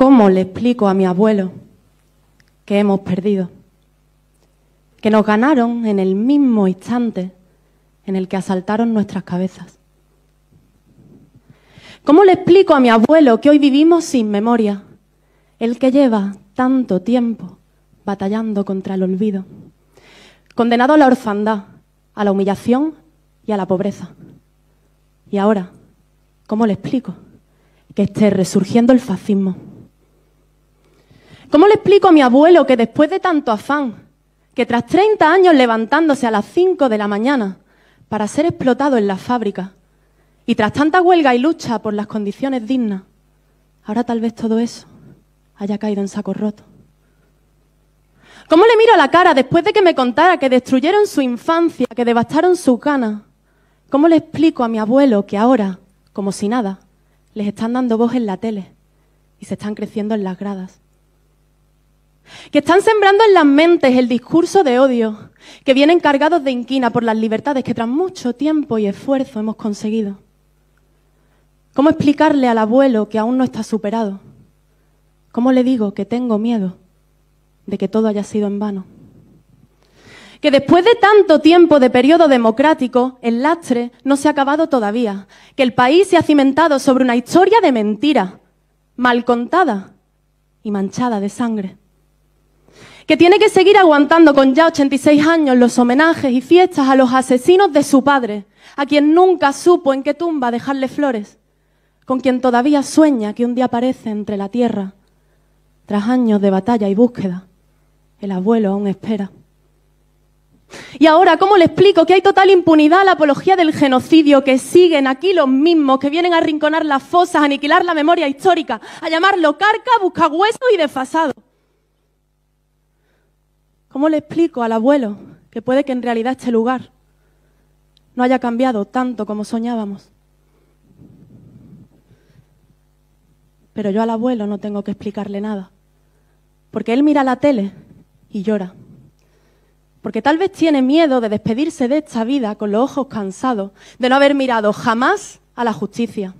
¿Cómo le explico a mi abuelo que hemos perdido? Que nos ganaron en el mismo instante en el que asaltaron nuestras cabezas. ¿Cómo le explico a mi abuelo que hoy vivimos sin memoria? El que lleva tanto tiempo batallando contra el olvido, condenado a la orfandad, a la humillación y a la pobreza. Y ahora, ¿cómo le explico que esté resurgiendo el fascismo? ¿Cómo le explico a mi abuelo que después de tanto afán, que tras 30 años levantándose a las 5 de la mañana para ser explotado en la fábrica, y tras tanta huelga y lucha por las condiciones dignas, ahora tal vez todo eso haya caído en saco roto? ¿Cómo le miro a la cara después de que me contara que destruyeron su infancia, que devastaron sus ganas? ¿Cómo le explico a mi abuelo que ahora, como si nada, les están dando voz en la tele y se están creciendo en las gradas? que están sembrando en las mentes el discurso de odio, que vienen cargados de inquina por las libertades que tras mucho tiempo y esfuerzo hemos conseguido. ¿Cómo explicarle al abuelo que aún no está superado? ¿Cómo le digo que tengo miedo de que todo haya sido en vano? Que después de tanto tiempo de periodo democrático, el lastre no se ha acabado todavía, que el país se ha cimentado sobre una historia de mentiras, mal contada y manchada de sangre que tiene que seguir aguantando con ya 86 años los homenajes y fiestas a los asesinos de su padre, a quien nunca supo en qué tumba dejarle flores, con quien todavía sueña que un día aparece entre la tierra, tras años de batalla y búsqueda. El abuelo aún espera. Y ahora, ¿cómo le explico que hay total impunidad a la apología del genocidio que siguen aquí los mismos, que vienen a arrinconar las fosas, a aniquilar la memoria histórica, a llamarlo carca, busca y desfasado? ¿Cómo le explico al abuelo que puede que en realidad este lugar no haya cambiado tanto como soñábamos? Pero yo al abuelo no tengo que explicarle nada, porque él mira la tele y llora. Porque tal vez tiene miedo de despedirse de esta vida con los ojos cansados, de no haber mirado jamás a la justicia.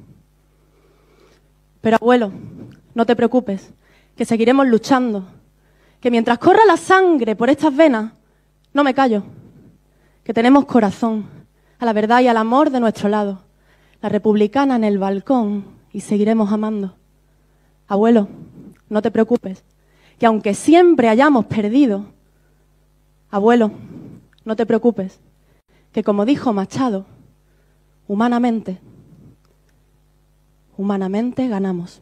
Pero abuelo, no te preocupes, que seguiremos luchando que mientras corra la sangre por estas venas, no me callo, que tenemos corazón a la verdad y al amor de nuestro lado, la republicana en el balcón y seguiremos amando. Abuelo, no te preocupes, que aunque siempre hayamos perdido, abuelo, no te preocupes, que como dijo Machado, humanamente, humanamente ganamos.